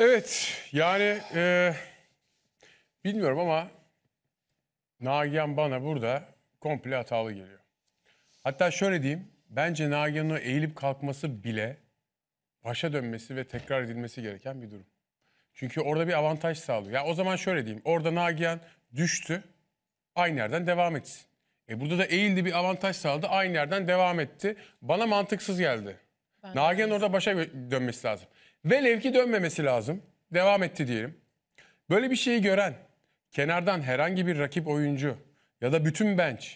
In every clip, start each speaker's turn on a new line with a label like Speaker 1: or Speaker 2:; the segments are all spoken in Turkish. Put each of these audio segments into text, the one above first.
Speaker 1: Evet yani e, bilmiyorum ama Nagihan bana burada komple hatalı geliyor. Hatta şöyle diyeyim. Bence Nagihan'ın eğilip kalkması bile başa dönmesi ve tekrar edilmesi gereken bir durum. Çünkü orada bir avantaj sağlıyor. Ya o zaman şöyle diyeyim. Orada Nagihan düştü. Aynı yerden devam etsin. E burada da eğildi bir avantaj sağladı. Aynı yerden devam etti. Bana mantıksız geldi. Ben Nagihan orada başa dönmesi lazım. Velev ki dönmemesi lazım. Devam etti diyelim. Böyle bir şeyi gören, kenardan herhangi bir rakip oyuncu ya da bütün bench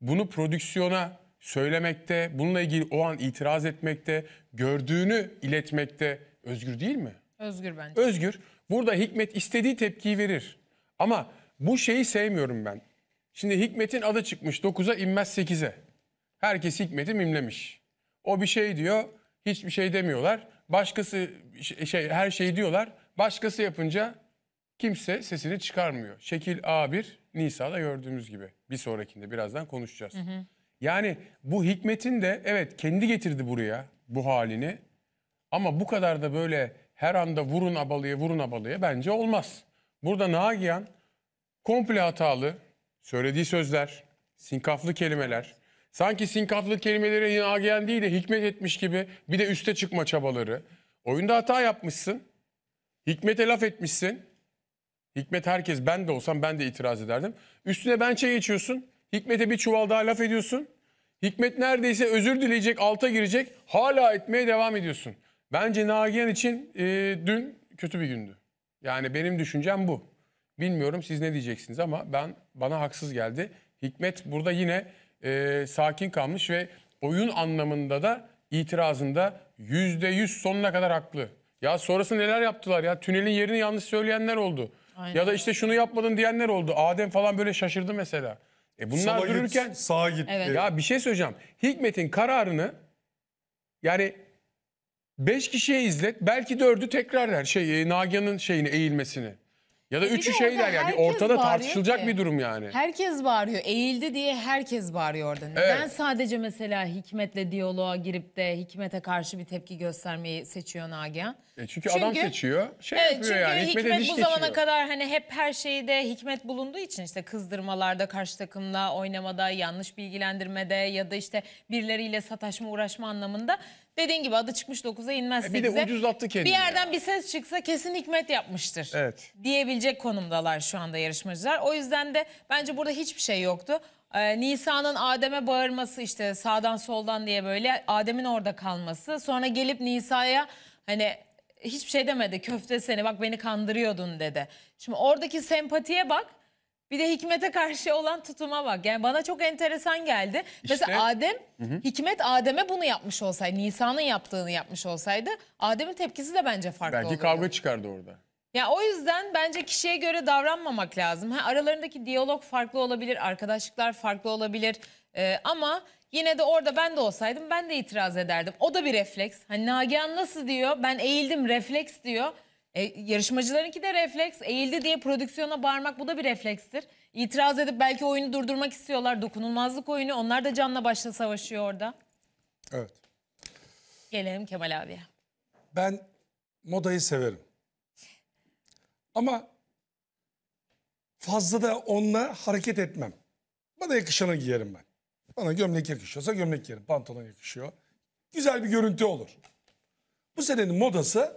Speaker 1: bunu prodüksiyona söylemekte, bununla ilgili o an itiraz etmekte, gördüğünü iletmekte özgür değil mi?
Speaker 2: Özgür bence.
Speaker 1: Özgür. Burada Hikmet istediği tepkiyi verir. Ama bu şeyi sevmiyorum ben. Şimdi Hikmet'in adı çıkmış 9'a inmez 8'e. Herkes Hikmet'i mimlemiş. O bir şey diyor, hiçbir şey demiyorlar başkası şey her şeyi diyorlar. Başkası yapınca kimse sesini çıkarmıyor. Şekil A1 Nisa'da gördüğümüz gibi. Bir sonrakinde birazdan konuşacağız. Hı hı. Yani bu hikmetin de evet kendi getirdi buraya bu halini. Ama bu kadar da böyle her anda vurun abalıya vurun abalıya bence olmaz. Burada Nagihan komple hatalı, söylediği sözler, sinkaflı kelimeler, Sanki sinkaflı kelimelere yinagen değil de hikmet etmiş gibi bir de üste çıkma çabaları. Oyunda hata yapmışsın. Hikmet'e laf etmişsin. Hikmet herkes ben de olsam ben de itiraz ederdim. Üstüne bençe geçiyorsun. Hikmet'e bir çuval daha laf ediyorsun. Hikmet neredeyse özür dileyecek, alta girecek. Hala etmeye devam ediyorsun. Bence Nagihan için e, dün kötü bir gündü. Yani benim düşüncem bu. Bilmiyorum siz ne diyeceksiniz ama ben bana haksız geldi. Hikmet burada yine e, sakin kalmış ve oyun anlamında da itirazında yüzde yüz sonuna kadar haklı. Ya sonrası neler yaptılar ya tünelin yerini yanlış söyleyenler oldu. Aynen. Ya da işte şunu yapmadın diyenler oldu. Adem falan böyle şaşırdı mesela. E bunlar Sağa dururken git, sağa gitti. Evet. Ya bir şey söyleyeceğim. Hikmet'in kararını yani 5 kişiye izlet belki 4'ü tekrarlar şey e, Nagihan'ın şeyini eğilmesini. Ya da E üçü de şey orada yani ortada tartışılacak ki. bir durum yani.
Speaker 2: Herkes bağırıyor. Eğildi diye herkes
Speaker 1: bağırıyor orada. Neden Evet.
Speaker 2: sadece mesela Hikmet'le diyaloğa girip de Hikmet'e karşı bir tepki göstermeyi seçiyor Nagihan?
Speaker 1: E çünkü, adam seçiyor. Şey Evet yapıyor çünkü yani. Hikmet, Hikmet'e bu zamana geçiyor. kadar
Speaker 2: hani hep her şeyde Hikmet bulunduğu için işte kızdırmalarda, karşı takımla oynamada, yanlış bilgilendirmede ya da işte birileriyle sataşma uğraşma anlamında Dediğin gibi adı çıkmış 9'a inmez. E, bir de bize, ucuzlattı kendini. Bir yerden ya. bir ses çıksa kesin hikmet yapmıştır Evet. diyebilecek konumdalar şu anda yarışmacılar. O yüzden de bence burada hiçbir şey yoktu. Ee, Nisa'nın Adem'e bağırması işte sağdan soldan diye böyle Adem'in orada kalması. Sonra gelip Nisa'ya hani hiçbir şey demedi köfte seni bak beni kandırıyordun dedi. Şimdi oradaki sempatiye bak. Bir de hikmete karşı olan tutuma bak. Yani bana çok enteresan geldi. İşte- Mesela Adem, Hikmet Adem'e bunu yapmış olsaydı, Nisa'nın yaptığını yapmış olsaydı Adem'in tepkisi de bence farklı olurdu. Belki olurdu.
Speaker 1: kavga çıkardı orada.
Speaker 2: Ya o yüzden bence kişiye göre davranmamak lazım. Ha, aralarındaki diyalog farklı olabilir, arkadaşlıklar farklı olabilir. Ee, ama yine de orada ben de olsaydım ben de itiraz ederdim. O da bir refleks. Hani Nagihan nasıl diyor? Ben eğildim refleks diyor. E, yarışmacılarınki de refleks. Eğildi diye prodüksiyona bağırmak bu da bir reflekstir. İtiraz edip belki oyunu durdurmak istiyorlar. Dokunulmazlık oyunu. Onlar da canla başla savaşıyor orada. Evet. Gelelim Kemal abiye.
Speaker 3: Ben modayı severim. Ama fazla da onunla hareket etmem. Bana yakışanı giyerim ben. Bana gömlek yakışıyorsa gömlek giyerim. Pantolon yakışıyor. Güzel bir görüntü olur. Bu senenin modası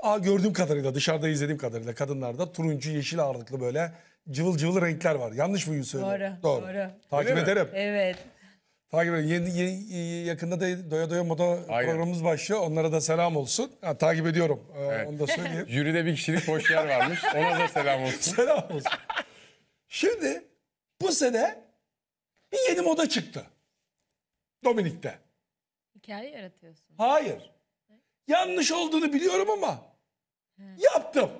Speaker 3: Aa, gördüğüm kadarıyla dışarıda izlediğim kadarıyla kadınlarda turuncu yeşil ağırlıklı böyle cıvıl cıvıl renkler var. Yanlış mı söylüyorum? Doğru. Doğru. Takip Öyle mi? ederim. Evet. Takip edin. Yeni, yeni- yakında da Doya Doya Moda Aynen. programımız başlıyor. Onlara da selam olsun. Ha, takip ediyorum. Ee, Onu da söyleyeyim.
Speaker 1: Jüride bir kişilik boş yer varmış. Ona da selam olsun.
Speaker 3: selam olsun. Şimdi bu sene bir yeni moda çıktı. Dominik'te.
Speaker 2: Hikaye yaratıyorsun.
Speaker 3: Hayır. Yanlış olduğunu biliyorum ama yaptım.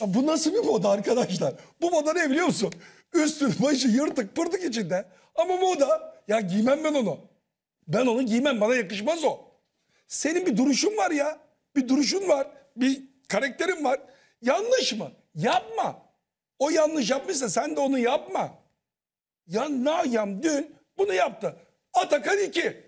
Speaker 3: Ya bu nasıl bir moda arkadaşlar? Bu moda ne biliyor musun? Üstün başı yırtık pırtık içinde. Ama moda ya giymem ben onu. Ben onu giymem bana yakışmaz o. Senin bir duruşun var ya. Bir duruşun var. Bir karakterin var. Yanlış mı? Yapma. O yanlış yapmışsa sen de onu yapma. Ya Nagihan dün bunu yaptı. Atakan 2.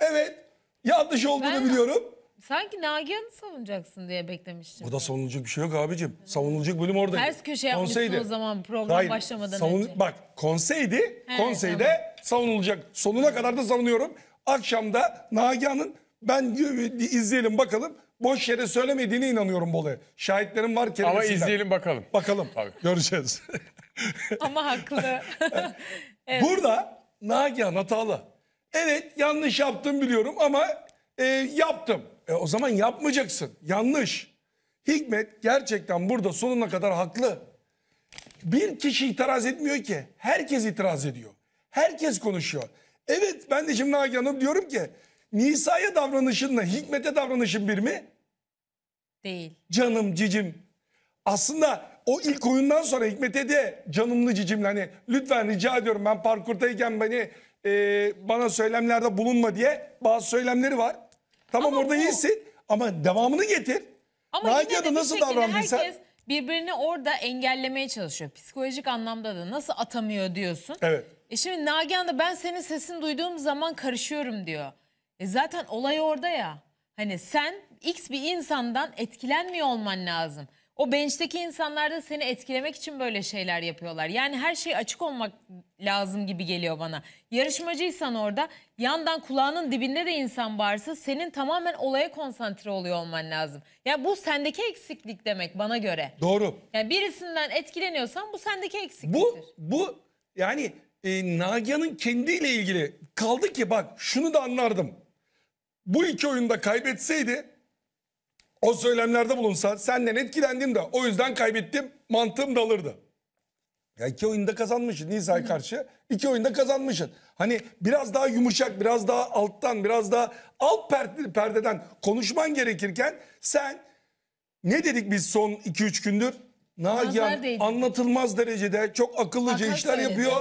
Speaker 3: Evet yanlış olduğunu Ben- biliyorum.
Speaker 2: Sanki Nagihan'ı savunacaksın diye beklemiştim.
Speaker 3: da savunulacak bir şey yok abicim. Savunulacak bölüm orada. Ters köşe yapmışsın o
Speaker 2: zaman program Hayır, başlamadan savun-
Speaker 3: önce. Bak konseydi, He, konseyde tamam. savunulacak. Sonuna kadar da savunuyorum. Akşamda Nagihan'ın ben izleyelim bakalım boş yere söylemediğine inanıyorum Bolu'ya. Şahitlerim var kelimesinden. Ama izleyelim bakalım. Bakalım. Tabii. Göreceğiz. Ama haklı. evet. Burada Nagihan hatalı. Evet yanlış yaptım biliyorum ama e, yaptım. E o zaman yapmayacaksın. Yanlış. Hikmet gerçekten burada sonuna kadar haklı. Bir kişi itiraz etmiyor ki. Herkes itiraz ediyor. Herkes konuşuyor. Evet ben de şimdi Nagihan Hanım diyorum ki Nisa'ya davranışınla Hikmet'e davranışın bir mi? Değil. Canım cicim. Aslında o ilk oyundan sonra Hikmet'e de canımlı cicimle hani lütfen rica ediyorum ben parkurdayken beni e, bana söylemlerde bulunma diye bazı söylemleri var. Tamam Ama orada bu- iyisin ama devamını getir. Ama Nagihan'a yine de nasıl nasıl davrandıysa- Herkes
Speaker 2: birbirini orada engellemeye çalışıyor. Psikolojik anlamda da nasıl atamıyor diyorsun. Evet. E şimdi Nagihan da ben senin sesini duyduğum zaman karışıyorum diyor. E zaten olay orada ya. Hani sen X bir insandan etkilenmiyor olman lazım. O benchteki insanlar da seni etkilemek için böyle şeyler yapıyorlar. Yani her şey açık olmak lazım gibi geliyor bana. Yarışmacıysan orada yandan kulağının dibinde de insan varsa senin tamamen olaya konsantre oluyor olman lazım. Ya yani bu sendeki eksiklik demek bana göre. Doğru. Yani birisinden etkileniyorsan bu sendeki eksikliktir.
Speaker 3: Bu bu yani e, Nagihan'ın kendiyle ilgili kaldı ki bak şunu da anlardım. Bu iki oyunda kaybetseydi o söylemlerde bulunsa senden etkilendim de o yüzden kaybettim mantığım dalırdı. Ya iki oyunda kazanmışsın Nisa'ya karşı. iki oyunda kazanmışsın. Hani biraz daha yumuşak, biraz daha alttan, biraz daha alt perdeden konuşman gerekirken sen ne dedik biz son 2-3 gündür? Nagihan anlatılmaz derecede çok akıllıca Akıl işler söyledi. yapıyor.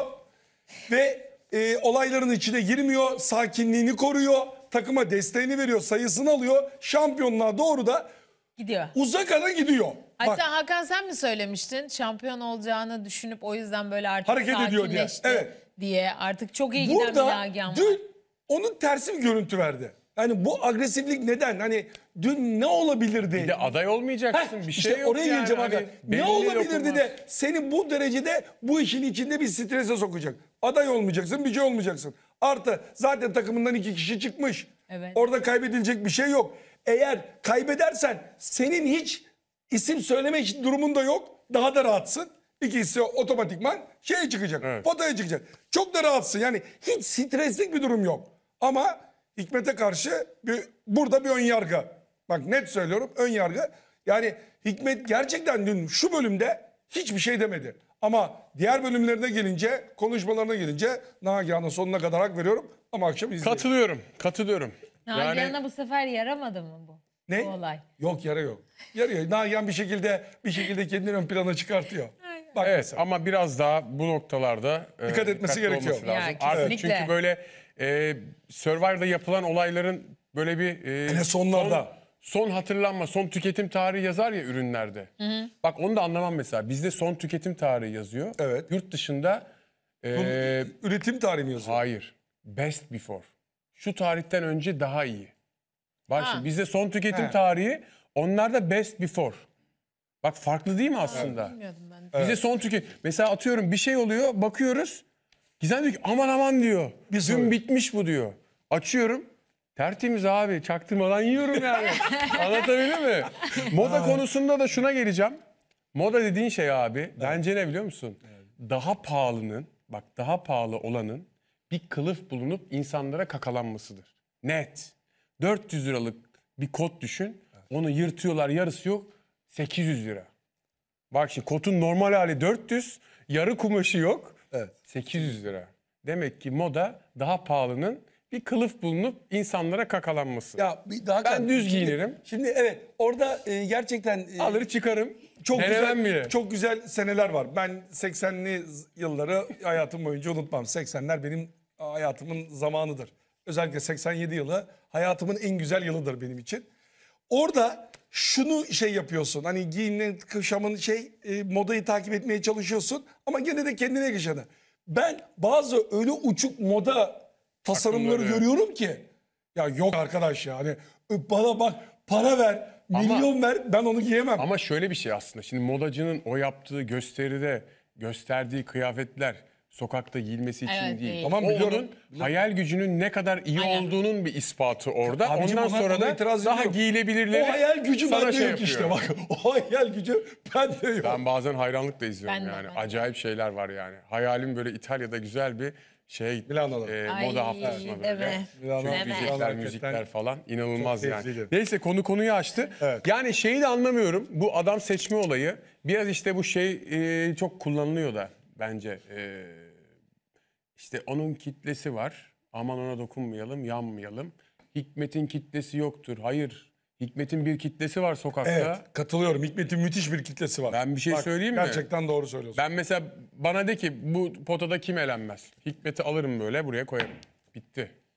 Speaker 3: Ve e, olayların içine girmiyor, sakinliğini koruyor takıma desteğini veriyor, sayısını alıyor. Şampiyonluğa doğru da Gidiyor. uzak ana gidiyor. Hatta Bak,
Speaker 2: Hakan sen mi söylemiştin? Şampiyon olacağını düşünüp o yüzden böyle artık hareket ediyor diye. Evet. diye. Artık çok iyi giden bir Burada Nagihan
Speaker 3: dün onun tersi bir görüntü verdi. Yani bu agresiflik neden? Hani dün ne olabilirdi? Bir de aday olmayacaksın. bir şey işte yok oraya yani. geleceğim Hani ne olabilirdi de seni bu derecede bu işin içinde bir strese sokacak. Aday olmayacaksın, bir şey olmayacaksın. Artı zaten takımından iki kişi çıkmış. Evet. Orada kaybedilecek bir şey yok. Eğer kaybedersen senin hiç isim söyleme hiç durumunda yok. Daha da rahatsın. İkisi otomatikman şeye çıkacak. Evet. Potaya çıkacak. Çok da rahatsın. Yani hiç streslik bir durum yok. Ama Hikmet'e karşı bir, burada bir ön yargı. Bak net söylüyorum ön yargı. Yani Hikmet gerçekten dün şu bölümde hiçbir şey demedi. Ama diğer bölümlerine gelince, konuşmalarına gelince Nagihan'a sonuna kadar hak veriyorum ama akşam izleyelim. Katılıyorum, katılıyorum. Nagihan'a Yani-
Speaker 2: bu sefer yaramadı mı bu? Ne? Bu olay.
Speaker 3: Yok yara yok. Yarıyor. Nagihan bir şekilde bir şekilde kendini ön plana çıkartıyor.
Speaker 1: Bak Evet mesela. ama biraz daha bu noktalarda e, etmesi gerekiyor. lazım. Ya, Artık çünkü böyle e, Survivor'da yapılan olayların böyle bir e, Hele sonlarda son hatırlanma, son tüketim tarihi yazar ya ürünlerde. Hı hı. Bak onu da anlamam mesela. Bizde son tüketim tarihi yazıyor. Evet. Yurt dışında... E, üretim tarihi mi yazıyor? Hayır. Best before. Şu tarihten önce daha iyi. Bak şimdi bizde son tüketim He. tarihi, onlarda best before. Bak farklı değil mi aslında? Evet. Bilmiyordum ben. Bize evet. son tüketim. Mesela atıyorum bir şey oluyor, bakıyoruz. Gizem diyor ki aman aman diyor. Bizim bitmiş bu diyor. Açıyorum. Tertemiz abi çaktırmadan yiyorum yani. Anlatabildim mi? Moda konusunda da şuna geleceğim. Moda dediğin şey abi bence ne biliyor musun? Daha pahalının bak daha pahalı olanın bir kılıf bulunup insanlara kakalanmasıdır. Net. 400 liralık bir kot düşün. Onu yırtıyorlar yarısı yok 800 lira. Bak şimdi kotun normal hali 400 yarı kumaşı yok Evet. 800 lira. Demek ki moda daha
Speaker 3: pahalının bir kılıf bulunup insanlara kakalanması. Ya bir daha ben düz şimdi- giyinirim. Şimdi evet orada e, gerçekten e, Alır çıkarım. çok güzel bile. çok güzel seneler var. Ben 80'li yılları hayatım boyunca unutmam. 80'ler benim hayatımın zamanıdır. Özellikle 87 yılı hayatımın en güzel yılıdır benim için. Orada şunu şey yapıyorsun. Hani giyinin, kışamın şey e, modayı takip etmeye çalışıyorsun ama gene de kendine yakışanı. Ben bazı öyle uçuk moda tasarımları Takımları. görüyorum ki ya yok arkadaş ya hani bana bak para ver
Speaker 1: Ama- milyon ver ben onu giyemem. Ama şöyle bir şey aslında. Şimdi modacının o yaptığı gösteride gösterdiği kıyafetler sokakta giyilmesi için Evet, değil. Tamam, o biliyorum. onun hayal gücünün ne kadar iyi Aynen. olduğunun bir ispatı orada. Abicim, Ondan ona- sonra da itiraz daha ediyorum. giyilebilirleri o hayal gücü sana bende şey yok yapıyor. işte bak. O hayal gücü bende yok. Ben bazen hayranlıkla izliyorum Ben de, yani. ben Acayip şeyler var yani. Hayalim böyle İtalya'da güzel bir şey gittik. Milano'da. E, Ay, moda haftasına böyle. Milano, müzikler, müzikler falan inanılmaz Çok yani. Tezgili. Neyse konu konuyu açtı. Evet. Yani şeyi de anlamıyorum. Bu adam seçme olayı biraz işte bu şey e, çok kullanılıyor da bence. E, işte onun kitlesi var. Aman ona dokunmayalım, yanmayalım. Hikmet'in kitlesi yoktur. Hayır Hikmet'in bir
Speaker 3: kitlesi var sokakta. Evet katılıyorum. Hikmet'in müthiş bir kitlesi var. Ben bir şey Bak, söyleyeyim mi? Gerçekten doğru söylüyorsun. Ben
Speaker 1: mesela bana de ki bu potada kim elenmez? Hikmet'i alırım böyle buraya koyarım. Bitti.